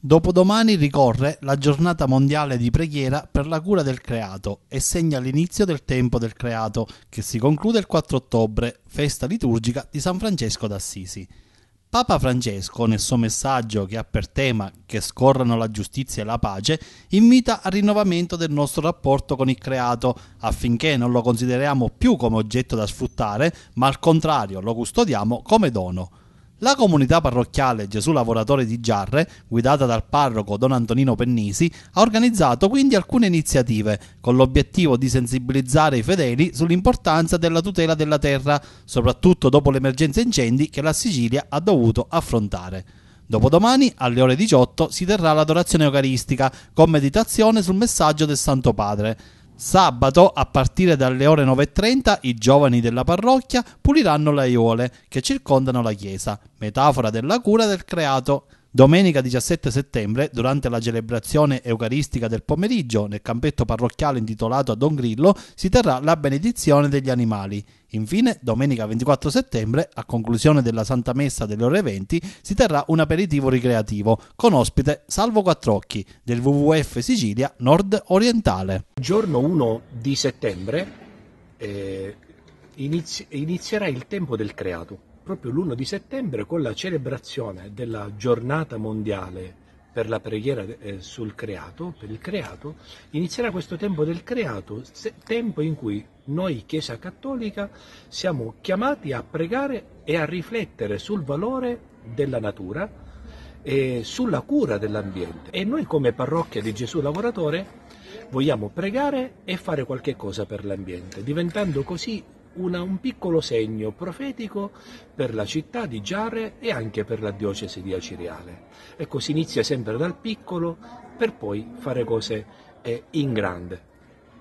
Dopodomani ricorre la giornata mondiale di preghiera per la cura del creato e segna l'inizio del tempo del creato, che si conclude il 4 ottobre, festa liturgica di San Francesco d'Assisi. Papa Francesco, nel suo messaggio che ha per tema che scorrano la giustizia e la pace, invita al rinnovamento del nostro rapporto con il creato, affinché non lo consideriamo più come oggetto da sfruttare, ma al contrario lo custodiamo come dono. La comunità parrocchiale Gesù Lavoratore di Giarre, guidata dal parroco Don Antonino Pennisi, ha organizzato quindi alcune iniziative con l'obiettivo di sensibilizzare i fedeli sull'importanza della tutela della terra, soprattutto dopo l'emergenza incendi che la Sicilia ha dovuto affrontare. Dopodomani alle ore 18 si terrà l'adorazione eucaristica con meditazione sul messaggio del Santo Padre. Sabato, a partire dalle ore 9.30, i giovani della parrocchia puliranno le aiuole che circondano la chiesa, metafora della cura del creato Domenica 17 settembre, durante la celebrazione eucaristica del pomeriggio, nel campetto parrocchiale intitolato a Don Grillo, si terrà la benedizione degli animali. Infine, domenica 24 settembre, a conclusione della Santa Messa delle ore 20, si terrà un aperitivo ricreativo con ospite Salvo Quattrocchi del WWF Sicilia Nord Orientale. Giorno 1 di settembre eh, inizierà il tempo del creato proprio l'1 di settembre con la celebrazione della giornata mondiale per la preghiera eh, sul creato, per il creato, inizierà questo tempo del creato, tempo in cui noi Chiesa Cattolica siamo chiamati a pregare e a riflettere sul valore della natura e sulla cura dell'ambiente. E noi come parrocchia di Gesù Lavoratore vogliamo pregare e fare qualche cosa per l'ambiente, diventando così una, un piccolo segno profetico per la città di Giare e anche per la diocesi di Acireale. Ecco, si inizia sempre dal piccolo per poi fare cose eh, in grande.